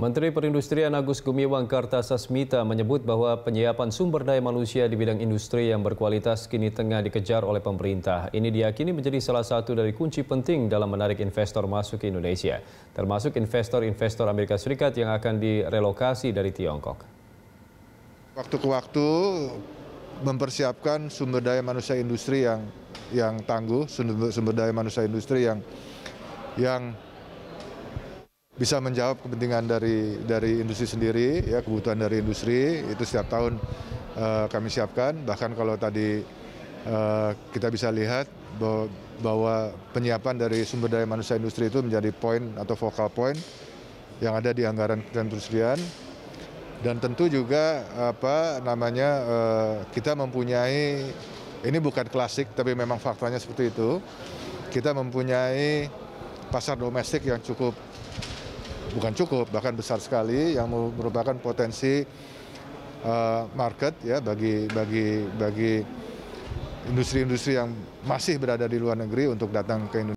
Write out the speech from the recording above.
Menteri Perindustrian Agus Gumiwang Kartasasmita menyebut bahwa penyiapan sumber daya manusia di bidang industri yang berkualitas kini tengah dikejar oleh pemerintah. Ini diyakini menjadi salah satu dari kunci penting dalam menarik investor masuk ke Indonesia, termasuk investor-investor Amerika Serikat yang akan direlokasi dari Tiongkok. Waktu ke waktu mempersiapkan sumber daya manusia industri yang yang tangguh, sumber, sumber daya manusia industri yang yang bisa menjawab kepentingan dari dari industri sendiri ya kebutuhan dari industri itu setiap tahun uh, kami siapkan bahkan kalau tadi uh, kita bisa lihat bahwa, bahwa penyiapan dari sumber daya manusia industri itu menjadi poin atau focal poin yang ada di anggaran Kementerian dan tentu juga apa namanya uh, kita mempunyai ini bukan klasik tapi memang faktanya seperti itu kita mempunyai pasar domestik yang cukup bukan cukup bahkan besar sekali yang merupakan potensi uh, market ya bagi bagi bagi industri-industri yang masih berada di luar negeri untuk datang ke Indonesia.